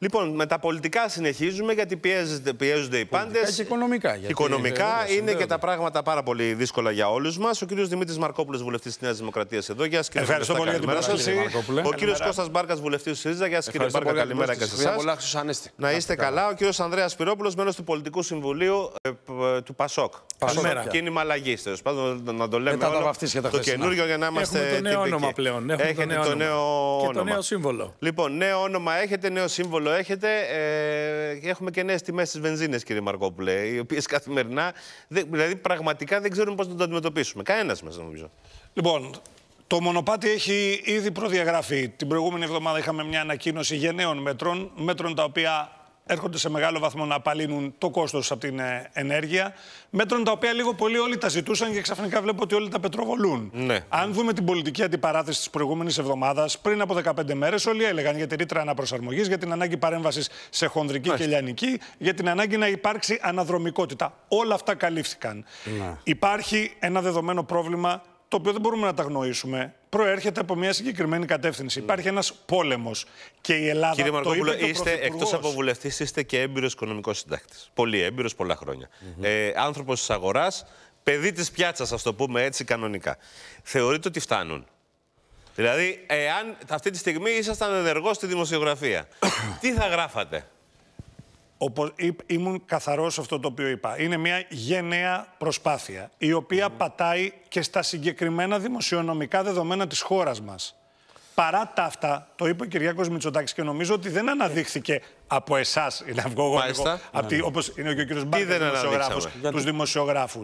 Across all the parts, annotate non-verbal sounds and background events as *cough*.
Λοιπόν, με τα πολιτικά συνεχίζουμε γιατί πιέζονται, πιέζονται οι πάντες. Και οικονομικά. Γιατί οικονομικά είναι, είναι και τα πράγματα πάρα πολύ δύσκολα για όλους μας. Ο κύριος Δημήτρης Μαρκόπουλος, βουλευτής της Νέας Δημοκρατίας εδώ. Γεια σας, κύριε Ευχαριστώ πολύ για την πρόσκληση. Ο κύριος Κώστας Μπάρκας, βουλευτής του ΣΥΡΙΖΑ. Γεια σας, κύριε Μπάρκα. Καλημέρα και σε εσά. Να είστε καλά. Ο κύριος Ανδρέας Πυρόπουλος, μέλο του Πολιτικού Συμβουλίου ε, ε, του ΠΑΣΟΚ. Καλημέρα. Κίνημα αλλαγής, τέλος πάντων, να το λέμε. Το ναι. καινούριο για να είμαστε. Έχουμε το νέο όνομα πλέον. Έχετε το νέο σύμβολο. Λοιπόν, νέο όνομα έχετε, νέο σύμβολο έχετε. Ε, έχουμε και νέες τιμές στις βενζίνες, κύριε Μαρκόπουλε, οι οποίες *laughs* καθημερινά. Δηλαδή, πραγματικά δεν ξέρουμε πώς να το αντιμετωπίσουμε. Κανένας μέσα, νομίζω. Λοιπόν, το μονοπάτι έχει ήδη προδιαγραφεί. Την προηγούμενη εβδομάδα είχαμε μια ανακοίνωση γενναίων μέτρων, μέτρων τα οποία έρχονται σε μεγάλο βαθμό να απαλύνουν το κόστος από την ε, ενέργεια. Μέτρων τα οποία λίγο πολύ όλοι τα ζητούσαν και ξαφνικά βλέπω ότι όλοι τα πετροβολούν. Ναι. Αν δούμε την πολιτική αντιπαράθεση της προηγούμενης εβδομάδας, πριν από 15 μέρες, όλοι έλεγαν για τη ρήτρα αναπροσαρμογής, για την ανάγκη παρέμβασης σε χονδρική και λιανική, για την ανάγκη να υπάρξει αναδρομικότητα. Όλα αυτά καλύφθηκαν. Ναι. Υπάρχει ένα δεδομένο πρόβλημα το οποίο δεν μπορούμε να τα γνωρίσουμε προέρχεται από μια συγκεκριμένη κατεύθυνση. Mm. Υπάρχει ένας πόλεμος. Και η Ελλάδα. Κύριε Μαρκόπουλο, είστε εκτός από βουλευτής, είστε και έμπειρος οικονομικός συντάκτης. Πολύ έμπειρος, πολλά χρόνια. Mm -hmm. ε, Άνθρωπος της αγοράς, παιδί της πιάτσας, ας το πούμε έτσι κανονικά. Θεωρείτε ότι φτάνουν. Δηλαδή, εάν αυτή τη στιγμή ήσασταν ενεργός στη δημοσιογραφία, *coughs* τι θα γράφατε οπως οποία πατάει και στα συγκεκριμένα δημοσιονομικά δεδομένα της χώρας μας. Παρά τα αυτά, το είπε ο Κυριάκος Μητσοτάκης και νομίζω ότι δεν αναδείχθηκε από εσάς. Να βγω εγώ Όπω είναι ναι, ναι. και ο κύριος Μπάρκας, τους δημοσιογράφους.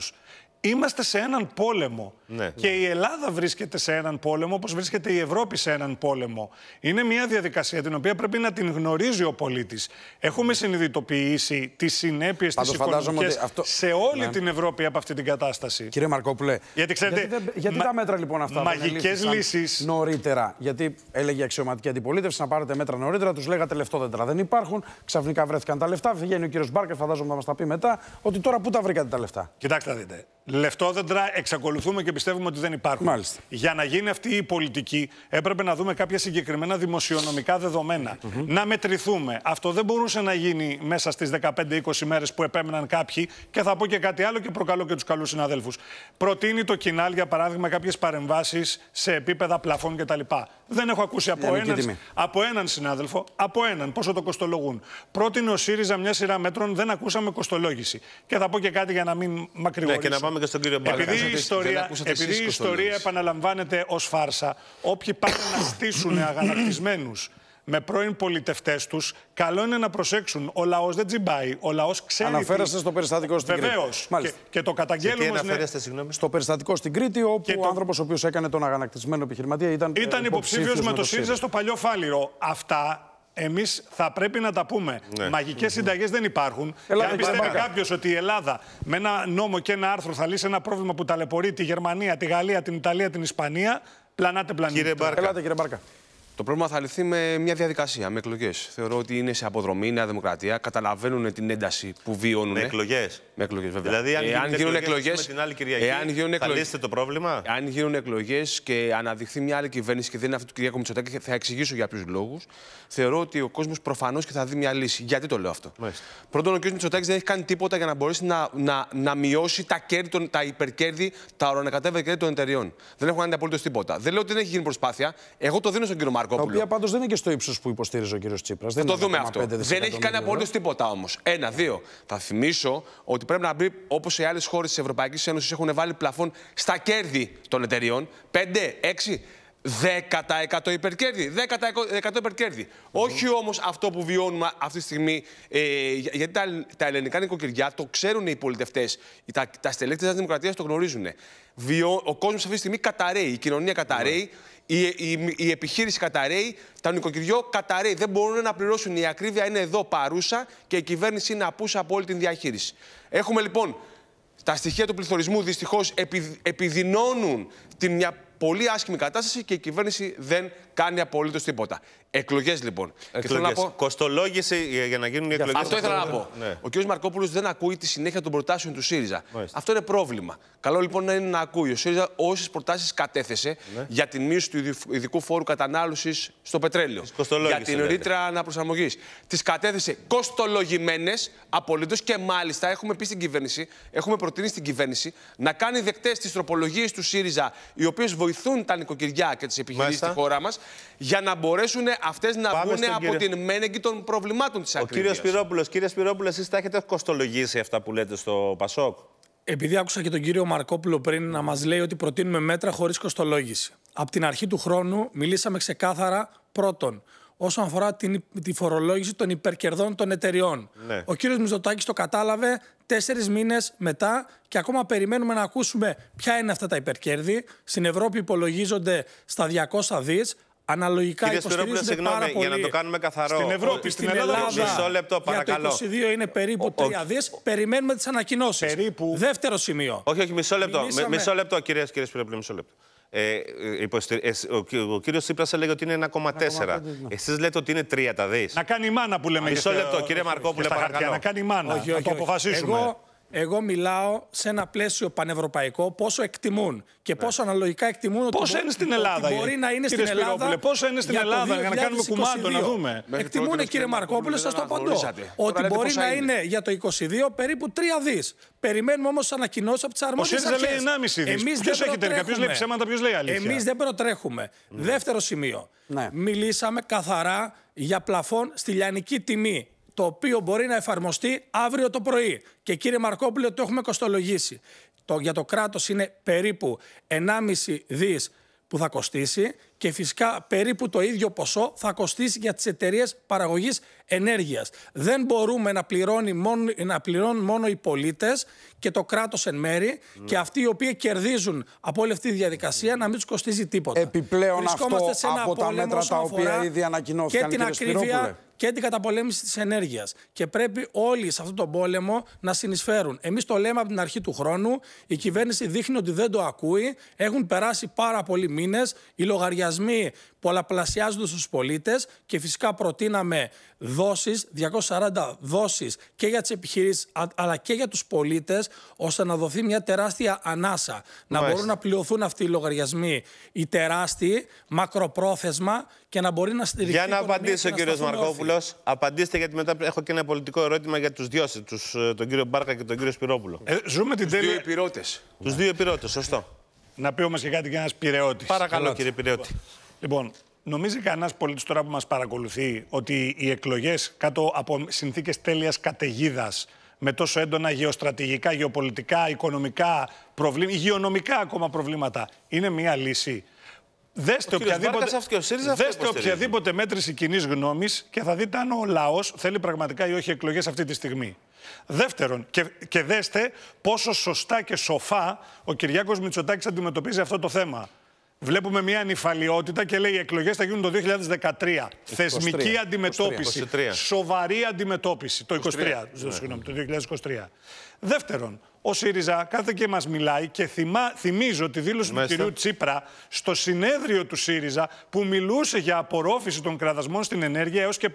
Είμαστε σε έναν πόλεμο. Ναι. Και η Ελλάδα βρίσκεται σε έναν πόλεμο, όπως βρίσκεται η Ευρώπη σε έναν πόλεμο. Είναι μια διαδικασία την οποία πρέπει να την γνωρίζει ο πολίτης. Έχουμε ναι. συνειδητοποιήσει τις συνέπειες τη οικονομική σε όλη ναι. την Ευρώπη από αυτή την κατάσταση. Κύριε Μαρκόπουλε, γιατί, ξέρετε, γιατί, τα μέτρα λοιπόν αυτά μαγικέ λύσεις. Νωρίτερα. Γιατί έλεγε η αξιωματική αντιπολίτευση να πάρετε μέτρα νωρίτερα, τους λέγατε λεφτόδεντρα. Δεν υπάρχουν. Ξαφνικά βρέθηκαν τα λεφτά. Βγαίνει ο κύριος Μπάρκερ, φαντάζομαι να μας τα πει μετά, ότι τώρα πού τα βρήκατε τα λεφτά. Κοιτάξτε, δείτε λεφτόδεντρα εξακολουθούμε και πιστεύουμε ότι δεν υπάρχουν. Μάλιστα. Για να γίνει αυτή η πολιτική, έπρεπε να δούμε κάποια συγκεκριμένα δημοσιονομικά δεδομένα. Να μετρηθούμε. Αυτό δεν μπορούσε να γίνει μέσα στις 15-20 μέρες που επέμεναν κάποιοι. Και θα πω και κάτι άλλο και προκαλώ και τους καλούς συναδέλφους. Προτείνει το Κινάλ, για παράδειγμα, κάποιες παρεμβάσεις σε επίπεδα πλαφών κτλ δεν έχω ακούσει από ε, έναν, από έναν συνάδελφο, από έναν, πόσο το κοστολογούν. Πρότεινε ο ΣΥΡΙΖΑ μια σειρά μέτρων, δεν ακούσαμε κοστολόγηση. Και θα πω και κάτι για να μην μακρηγορήσω. Ναι, και να πάμε και στον κύριο Μπάλκα. Επειδή η ιστορία, επειδή η ιστορία επαναλαμβάνεται ως φάρσα, όποιοι πάνε να στήσουν *coughs* αγανακτισμένους με πρώην πολιτευτές τους, καλό είναι να προσέξουν. Ο λαός δεν τσιμπάει Ο λαός ξέρει. Αναφέρεστε τι... στο περιστατικό στην Βεβαίως. Κρήτη. Βεβαίως. Και, και το καταγγέλνουμε. αναφέρεστε, ναι. συγγνώμη. Στο περιστατικό στην Κρήτη, όπου ο άνθρωπος ο οποίος έκανε τον αγανακτισμένο επιχειρηματία ήταν. Ε, ήταν υποψήφιος με το ΣΥΡΙΖΑ στο παλιό φάληρο. Αυτά Εμείς θα πρέπει να τα πούμε. Ναι. Μαγικές συνταγές δεν υπάρχουν. και αν πιστεύει κάποιος ότι η Ελλάδα με ένα νόμο και ένα άρθρο θα λύσει ένα πρόβλημα που ταλαιπωρεί τη Γερμανία, τη Γαλλία, την Ιταλία, την Ισπανία, πλανάτε πλανήτη. Κύριε Μπάρκα. Ελάτε, κύριε Μπάρκα. Το πρόβλημα θα λυθεί με μια διαδικασία, με εκλογές. Θεωρώ ότι είναι σε αποδρομή η Νέα Δημοκρατία. Καταλαβαίνουν την ένταση που βιώνουν. Με εκλογές. Με εκλογές, βέβαια. Δηλαδή, αν, εάν γίνουν εκλογέ. την άλλη Κυριακή, εάν γίνουν εκλογές, θα λύσετε το πρόβλημα. Αν γίνουν εκλογές και αναδειχθεί μια άλλη κυβέρνηση και δεν είναι αυτή του Κυριακού Μητσοτάκη, θα εξηγήσω για ποιους λόγους. Θεωρώ ότι ο κόσμος προφανώς και θα δει μια λύση. Γιατί το λέω αυτό. Μάλιστα. Πρώτον, ο κ. Μητσοτάκης δεν έχει κάνει τίποτα για να μπορέσει να, να, να μειώσει τα, κέρδη, τα υπερκέρδη, τα ορανακατεύεται κέρδη των εταιριών. Δεν έχουν κάνει απολύτως τίποτα. Δεν λέω ότι δεν έχει γίνει προσπάθεια. Εγώ το δίνω στον κ. Μαρ Μαρκόπουλο. Τα οποία πάντως δεν είναι και στο ύψος που υποστήριζε ο κύριος Τσίπρας. Θα το δούμε αυτό. Δεν έχει κάνει απολύτω τίποτα όμως. Ένα, δύο. Θα θυμίσω ότι πρέπει να μπει όπως οι άλλες χώρες της Ευρωπαϊκής Ένωσης έχουν βάλει πλαφόν στα κέρδη των εταιριών. Πέντε, έξι. 10% υπερκέρδη. 10% υπερκέρδη. Όχι όμως αυτό που βιώνουμε αυτή τη στιγμή. Ε, γιατί τα, τα ελληνικά νοικοκυριά το ξέρουν οι πολιτευτές. Τα, τα στελέχη της Δημοκρατίας το γνωρίζουν. Βιώ, ο κόσμος αυτή τη στιγμή καταραίει. Η κοινωνία καταραίει. Ναι. Η, η, επιχείρηση καταραίει. Τα νοικοκυριό καταραίει. Δεν μπορούν να πληρώσουν. Η ακρίβεια είναι εδώ παρούσα και η κυβέρνηση είναι απούσα από όλη την διαχείριση. Έχουμε λοιπόν τα στοιχεία του πληθωρισμού δυστυχώς επιδεινώνουν την μια πολύ άσχημη κατάσταση και η κυβέρνηση δεν κάνει απολύτως τίποτα. Εκλογές λοιπόν. Εκλογές. Και πω... Κοστολόγηση για να γίνουν οι εκλογές. Αυτό ήθελα να πω. Ναι. Ο κ. Μαρκόπουλος δεν ακούει τη συνέχεια των προτάσεων του ΣΥΡΙΖΑ. Μάλιστα. Αυτό είναι πρόβλημα. Καλό λοιπόν είναι να ακούει. Ο ΣΥΡΙΖΑ όσες προτάσεις κατέθεσε ναι. για την μείωση του ειδικού φόρου κατανάλωσης στο πετρέλαιο. Για την ρήτρα αναπροσαρμογής. Τις κατέθεσε κοστολογημένες απολύτως και μάλιστα έχουμε πει στην κυβέρνηση, έχουμε προτείνει στην κυβέρνηση να κάνει δεκτές τις τροπολογίες του ΣΥΡΙΖΑ οι οποίες βοηθούν τα νοικοκυριά και τις επιχειρήσεις στη χώρα μας για να μπορέσουν αυτές να βγουν από την μένεγκη των προβλημάτων της Ο Κύριος Σπυρόπουλο, κύριε Σπυρόπουλο, εσείς τα έχετε κοστολογήσει αυτά που λέτε στο Πασόκ. Επειδή άκουσα και τον κύριο Μαρκόπουλο πριν να μας λέει ότι προτείνουμε μέτρα χωρίς κοστολόγηση. Από την αρχή του χρόνου μιλήσαμε ξεκάθαρα πρώτον όσον αφορά την, τη φορολόγηση των υπερκερδών των εταιριών. Ναι. Ο κύριος Μητσοτάκης το κατάλαβε τέσσερις μήνες μετά και ακόμα περιμένουμε να ακούσουμε ποια είναι αυτά τα υπερκέρδη. Στην Ευρώπη υπολογίζονται στα 200 δις. Αναλογικά Κύριε υποστηρίζονται συγγνώμη, για να το κάνουμε καθαρό. Στην Ευρώπη, στην, Ελλάδα, μισό λεπτό, παρακαλώ. Για το 22 είναι περίπου 3 δις. Περιμένουμε τις ανακοινώσεις. Δεύτερο σημείο. Όχι, όχι, μισό λεπτό. Μιλήσαμε... Μισό λεπτό, κύριε κυρίες, μισό λεπτό. Ε, ε, ε ο ο κύριος Τσίπρας έλεγε ότι είναι 1,4. Ναι. Εσείς λέτε ότι είναι 3 τα δις. Να κάνει μάνα που λέμε. Μισό λεπτό, κύριε Μαρκόπουλε, παρακαλώ. Να κάνει μάνα. να το αποφασίσουμε. Εγώ μιλάω σε ένα πλαίσιο πανευρωπαϊκό πόσο εκτιμούν και ναι. πόσο αναλογικά εκτιμούν ότι, πόσο είναι στην Ελλάδα, ότι μπορεί να είναι στην Ελλάδα. Πόσο είναι στην Ελλάδα, για να κάνουμε κουμάντο, να δούμε. Εκτιμούν, κύριε Μαρκόπουλο, σας το απαντώ. Ότι μπορεί να είναι για το 2022 περίπου 3 δις. Περιμένουμε όμως ανακοινώσεις από τις αρμόδιε αρχέ. Ο ΣΥΡΙΖΑ λέει 1,5 δι. Ποιο έχει τελικά, ποιος λέει ψέματα, ποιος λέει αλήθεια. Εμείς δεν προτρέχουμε. Ναι. Δεύτερο σημείο. Ναι. Μιλήσαμε καθαρά για πλαφόν στη λιανική τιμή το οποίο μπορεί να εφαρμοστεί αύριο το πρωί. Και κύριε Μαρκόπουλε, το έχουμε κοστολογήσει. Το, για το κράτος είναι περίπου 1,5 δις που θα κοστίσει και φυσικά περίπου το ίδιο ποσό θα κοστίσει για τις εταιρείες παραγωγής ενέργειας. Δεν μπορούμε να, πληρώνει μόνο, να πληρώνουν μόνο οι πολίτες και το κράτος εν μέρη ναι. και αυτοί οι οποίοι κερδίζουν από όλη αυτή τη διαδικασία να μην τους κοστίζει τίποτα. Επιπλέον αυτό σε ένα από τα μέτρα τα οποία ήδη ανακοινώθηκαν και την ακρίβεια και την καταπολέμηση της ενέργειας. Και πρέπει όλοι σε αυτόν τον πόλεμο να συνεισφέρουν. Εμείς το λέμε από την αρχή του χρόνου, η κυβέρνηση δείχνει ότι δεν το ακούει, έχουν περάσει πάρα πολλοί μήνες, οι λογαριασμοί λογαριασμοί πολλαπλασιάζονται στους πολίτες και φυσικά προτείναμε δόσεις, 240 δόσεις και για τις επιχειρήσεις αλλά και για τους πολίτες ώστε να δοθεί μια τεράστια ανάσα. Να μπορούν να πληρωθούν αυτοί οι λογαριασμοί οι τεράστιοι, μακροπρόθεσμα και να μπορεί να στηριχθεί. Για να απαντήσει ο κύριο Μαρκόπουλος, απαντήστε γιατί μετά έχω και ένα πολιτικό ερώτημα για τους δυο, ε, τον κύριο Μπάρκα και τον κύριο Σπυρόπουλο. Ε, ζούμε την τέλεια. Ναι. Τους δύο επιρώτε. Του δύο σωστό να πει όμως και κάτι και ένας Πυραιώτης. Παρακαλώ, κύριε Πυραιώτη. Λοιπόν, νομίζει κανένας πολίτης τώρα που μας παρακολουθεί ότι οι εκλογές κάτω από συνθήκες τέλειας καταιγίδας με τόσο έντονα γεωστρατηγικά, γεωπολιτικά, οικονομικά προβλήματα, υγειονομικά ακόμα προβλήματα, είναι μία λύση. Δέστε, ο οποιαδήποτε, ο δέστε οποιαδήποτε μέτρηση κοινής γνώμης και θα δείτε αν ο λαός θέλει πραγματικά ή όχι εκλογές αυτή τη στιγμή. Δεύτερον, και, και δέστε πόσο σωστά και σοφά ο Κυριάκος Μητσοτάκης αντιμετωπίζει αυτό το θέμα. Βλέπουμε μια ανυφαλιότητα και λέει οι εκλογές θα γίνουν το 2013. Θεσμική αντιμετώπιση. Σοβαρή αντιμετώπιση. Το 23, ναι. το 2023. Δεύτερον, ο ΣΥΡΙΖΑ κάθε και μας μιλάει και θυμά, θυμίζω τη δήλωση του κυρίου Τσίπρα στο συνέδριο του ΣΥΡΙΖΑ που μιλούσε για απορρόφηση των κραδασμών στην ενέργεια έως και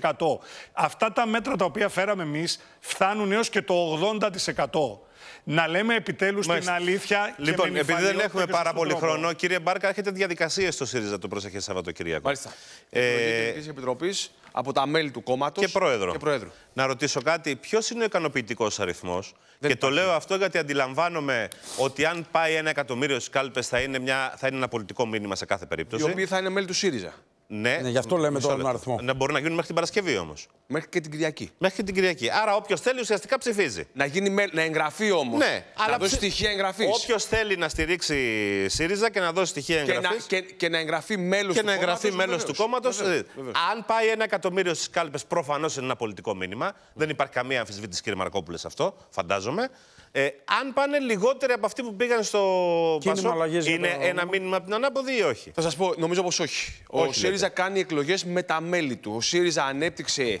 50%. Αυτά τα μέτρα τα οποία φέραμε εμείς φτάνουν έως και το 80%. Να λέμε επιτέλους την αλήθεια και Λοιπόν, επειδή δεν έχουμε πάρα πολύ χρόνο, κύριε Μπάρκα, έχετε διαδικασίες στο ΣΥΡΙΖΑ το προσεχές Σαββατοκύριακο. Μάλιστα. Ε... Επιτροπής από τα μέλη του κόμματος. Και, πρόεδρο. και προέδρο Να ρωτήσω κάτι, ποιος είναι ο ικανοποιητικός αριθμός. Και το λέω αυτό γιατί αντιλαμβάνομαι ότι αν πάει ένα εκατομμύριο στις κάλπες θα, είναι θα είναι ένα πολιτικό μήνυμα σε κάθε περίπτωση. Οι οποίοι θα είναι μέλη του ΣΥΡΙΖΑ. Ναι, ναι γι' αυτό λέμε τον αριθμό. Να μπορεί να γίνουν μέχρι την Παρασκευή όμως. Μέχρι και την Κυριακή. Μέχρι και την Κυριακή. Άρα, όποιος θέλει ουσιαστικά ψηφίζει. Να, γίνει με... να εγγραφεί όμως. Ναι, να αλλά δώσει στοιχεία εγγραφής. Όποιος θέλει να στηρίξει ΣΥΡΙΖΑ και να δώσει στοιχεία εγγραφής. Και, και, και, να εγγραφεί μέλος του, του κόμματο. Δηλαδή, αν πάει ένα εκατομμύριο στις κάλπες, προφανώς είναι ένα πολιτικό μήνυμα. Δεν υπάρχει καμία αμφισβήτηση, κύριε Μαρκόπουλε, αυτό, φαντάζομαι. Ε, αν πάνε λιγότεροι από αυτοί που πήγαν στο Πασό, είναι ένα μήνυμα από την ανάποδη ή όχι. Θα σας πω, νομίζω πως όχι. Ο ΣΥΡΙΖΑ κάνει εκλογές με τα μέλη του. Ο ΣΥΡΙΖΑ ανέπτυξε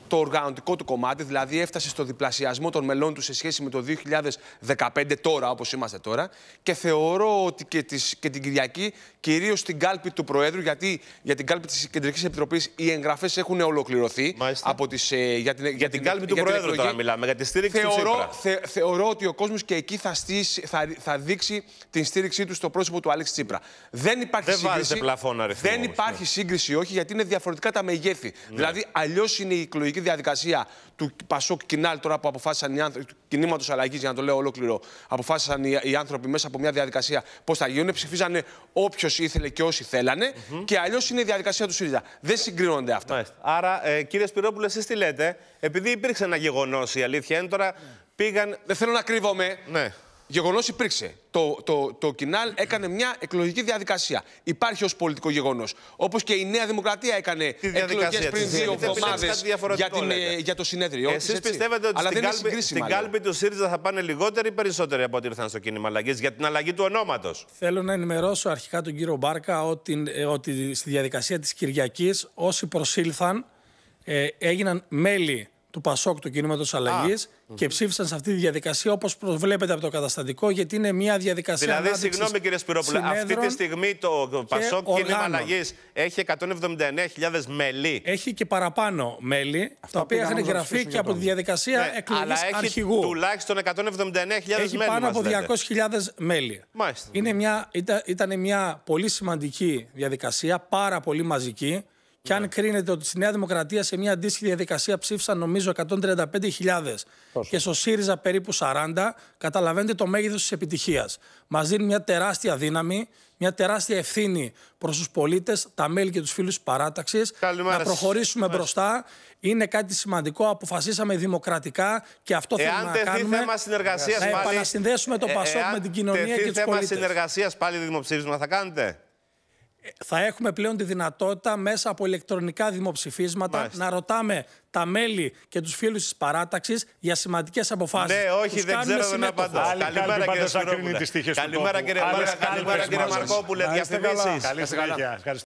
το οργανωτικό του κομμάτι, δηλαδή έφτασε στο διπλασιασμό των μελών του σε σχέση με το 2015 τώρα, όπως είμαστε τώρα. Και θεωρώ ότι και, τις, και την Κυριακή, κυρίως στην κάλπη του Προέδρου, γιατί για την κάλπη της Κεντρικής Επιτροπής οι εγγραφές έχουν ολοκληρωθεί. Από τις, ε, για την, για, την, κάλπη του Προέδρου τώρα μιλάμε, για τη στήριξη θεωρώ, του θε, θεωρώ ότι ο κόσμος και εκεί θα, στήσει, θα, θα δείξει την στήριξή του στο πρόσωπο του Άλεξ Τσίπρα. Δεν υπάρχει δεν σύγκριση. δεν υπάρχει ναι. σύγκριση, όχι, γιατί είναι διαφορετικά τα μεγέθη. Ναι. Δηλαδή, αλλιώς είναι η εκλογική διαδικασία του Πασόκ Κινάλ, τώρα που αποφάσισαν οι άνθρωποι του κινήματος αλλαγής, για να το λέω ολόκληρο, αποφάσισαν οι, άνθρωποι μέσα από μια διαδικασία πώς θα γίνουν. Ψηφίζανε όποιος ήθελε και όσοι θέλανε. Και αλλιώς είναι η διαδικασία του ΣΥΡΙΖΑ. Δεν συγκρίνονται αυτά. Άρα, ε, κύριε Σπυρόπουλε, εσείς τι λέτε, επειδή υπήρξε ένα γεγονός, η αλήθεια είναι τώρα. Ναι. Πήγαν... Δεν θέλω να κρύβομαι. Ναι γεγονός υπήρξε. Το, το, το Κινάλ έκανε μια εκλογική διαδικασία. Υπάρχει ως πολιτικό γεγονός. Όπως και η Νέα Δημοκρατία έκανε εκλογέ πριν δύο εβδομάδε για, για το συνέδριο. Εσείς πιστεύετε ότι στην, κάλπη, στην του ΣΥΡΙΖΑ θα πάνε λιγότεροι ή περισσότεροι από ό,τι ήρθαν στο κίνημα αλλαγής για την αλλαγή του ονόματος. Θέλω να ενημερώσω αρχικά τον κύριο Μπάρκα ότι, ε, ότι στη διαδικασία της Κυριακής όσοι προσήλθαν ε, έγιναν μέλη του Πασόκ, του κινήματος αλλαγής, και ψήφισαν σε αυτή τη διαδικασία όπως προβλέπεται από το καταστατικό, γιατί είναι μια διαδικασία. Δηλαδή, συγγνώμη κύριε Σπυρόπουλα, αυτή τη στιγμή το Πασόκ κίνημα αλλαγής έχει 179.000 μέλη. Έχει και παραπάνω μέλη, τα οποία είχαν εγγραφεί και από τη διαδικασία ναι, εκλογής αρχηγού. Έχει τουλάχιστον 179.000 μέλη. Πάνω από 200.000 μέλη. Μάλιστα. Είναι μια, ήταν, ήταν μια πολύ σημαντική διαδικασία, πάρα πολύ μαζική. Και αν ναι. κρίνεται ότι στη Νέα Δημοκρατία σε μια αντίστοιχη διαδικασία ψήφισαν νομίζω 135.000 και στο ΣΥΡΙΖΑ περίπου 40, καταλαβαίνετε το μέγεθος της επιτυχίας. Μας δίνει μια τεράστια δύναμη, μια τεράστια ευθύνη προς τους πολίτες, τα μέλη και τους φίλους της παράταξης να προχωρήσουμε μπροστά. Είναι κάτι σημαντικό. Αποφασίσαμε δημοκρατικά και αυτό Εάν θέλουμε να κάνουμε. Θέμα πάλι. να επανασυνδέσουμε το ε, Πασόκ με την κοινωνία και του πολίτε. θέμα συνεργασίας πάλι δημοψήφισμα θα κάνετε θα έχουμε πλέον τη δυνατότητα μέσα από ηλεκτρονικά δημοψηφίσματα να ρωτάμε τα μέλη και τους φίλους της παράταξης για σημαντικές αποφάσεις. Ναι, όχι, δεν ξέρω, δεν απαντά. Καλημέρα, κύριε του. Καλημέρα, κύριε Μαρκόπουλε. Διαφημίσει. Καλή συνέχεια.